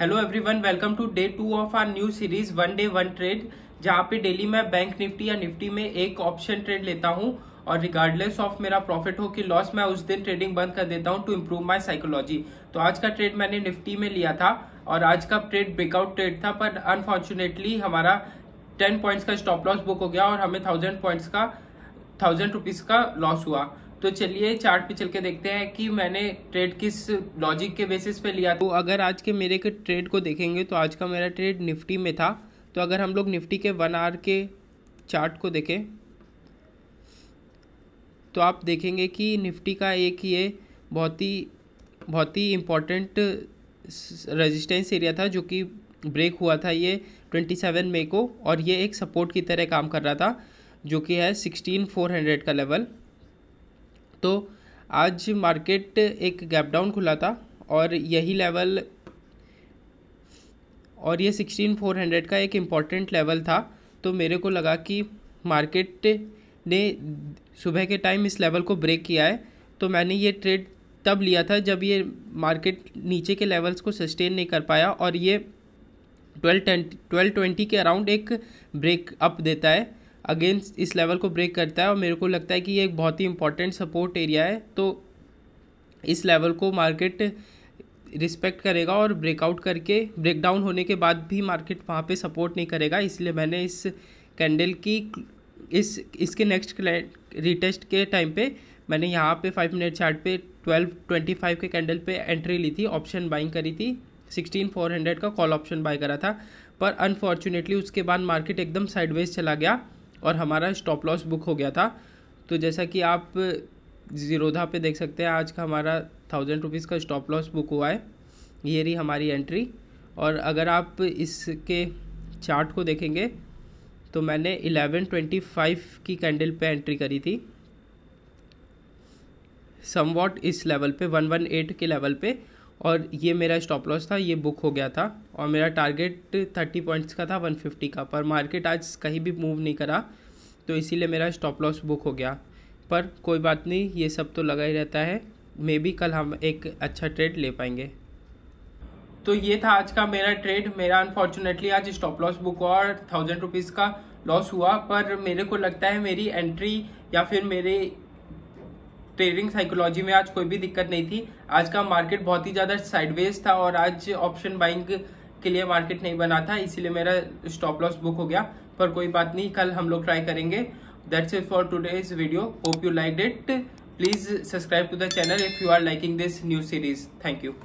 hello everyone welcome to day two of our new series one day one trade जहां पे daily मैं bank Nifty या Nifty में एक ऑप्शन ट्रेड लेता हूं और रिगार्डलेस ऑफ मेरा प्रॉफिट हो कि लॉस मैं उस दिन ट्रेडिंग बंद कर देता हूं टू इम्प्रूव माय साइकोलॉजी तो आज का ट्रेड मैंने निफ्टी में लिया था और आज का ट्रेड ब्रेकआउट ट्रेड था पर अनफॉर्चुनेटली हमारा टेन पॉइंट्स का स्टॉप लॉस बुक हो गया और हमें थाउजेंड पॉइंट्स का थाउजेंड रुपीज का लॉस हुआ तो चलिए चार्ट पे चल के देखते हैं कि मैंने ट्रेड किस लॉजिक के बेसिस पे लिया तो अगर आज के मेरे के ट्रेड को देखेंगे तो आज का मेरा ट्रेड निफ्टी में था तो अगर हम लोग निफ्टी के वन आर के चार्ट को देखें तो आप देखेंगे कि निफ्टी का एक ये बहुत ही बहुत ही इम्पॉर्टेंट रेजिस्टेंस एरिया था जो कि ब्रेक हुआ था ये 27 मई को और ये एक सपोर्ट की तरह काम कर रहा था जो कि है 16400 का लेवल तो आज मार्केट एक गैप डाउन खुला था और यही लेवल और ये सिक्सटीन फोर हंड्रेड का एक इम्पॉर्टेंट लेवल था तो मेरे को लगा कि मार्केट ने सुबह के टाइम इस लेवल को ब्रेक किया है तो मैंने ये ट्रेड तब लिया था जब ये मार्केट नीचे के लेवल्स को सस्टेन नहीं कर पाया और ये ट्वेल्व टेन ट्वेल्व ट्वेंटी के अराउंड एक ब्रेक अप देता है अगेन इस लेवल को ब्रेक करता है और मेरे को लगता है कि ये एक बहुत ही इंपॉर्टेंट सपोर्ट एरिया है तो इस लेवल को मार्केट रिस्पेक्ट करेगा और ब्रेकआउट करके ब्रेकडाउन होने के बाद भी मार्केट वहाँ पे सपोर्ट नहीं करेगा इसलिए मैंने इस कैंडल की इस इसके नेक्स्ट रिटेस्ट के टाइम पे मैंने यहाँ पे फाइव मिनट चार्ट पे ट्वेल्व ट्वेंटी फाइव के कैंडल पे एंट्री ली थी ऑप्शन बाइंग करी थी सिक्सटीन फोर हंड्रेड का कॉल ऑप्शन बाय करा था पर अनफॉर्चुनेटली उसके बाद मार्केट एकदम साइडवेज चला गया और हमारा स्टॉप लॉस बुक हो गया था तो जैसा कि आप ज़ीरोधा पे देख सकते हैं आज का हमारा थाउजेंड रुपीज़ का स्टॉप लॉस बुक हुआ है ये रही हमारी एंट्री और अगर आप इसके चार्ट को देखेंगे तो मैंने एलेवन ट्वेंटी फाइव की कैंडल पे एंट्री करी थी वॉट इस लेवल पे वन वन एट के लेवल पे और ये मेरा स्टॉप लॉस था ये बुक हो गया था और मेरा टारगेट थर्टी पॉइंट्स का था वन फिफ्टी का पर मार्केट आज कहीं भी मूव नहीं करा तो इसीलिए मेरा स्टॉप लॉस बुक हो गया पर कोई बात नहीं ये सब तो लगा ही रहता है मे बी कल हम एक अच्छा ट्रेड ले पाएंगे तो ये था आज का मेरा ट्रेड मेरा अनफॉर्चुनेटली आज स्टॉप लॉस बुक हुआ और थाउजेंड रुपीज़ का लॉस हुआ पर मेरे को लगता है मेरी एंट्री या फिर मेरे ट्रेडिंग साइकोलॉजी में आज कोई भी दिक्कत नहीं थी आज का मार्केट बहुत ही ज़्यादा साइडवेज था और आज ऑप्शन बाइंग के लिए मार्केट नहीं बना था इसीलिए मेरा स्टॉप लॉस बुक हो गया पर कोई बात नहीं कल हम लोग ट्राई करेंगे that's it for this video hope you liked it please subscribe to the channel if you are liking this new series thank you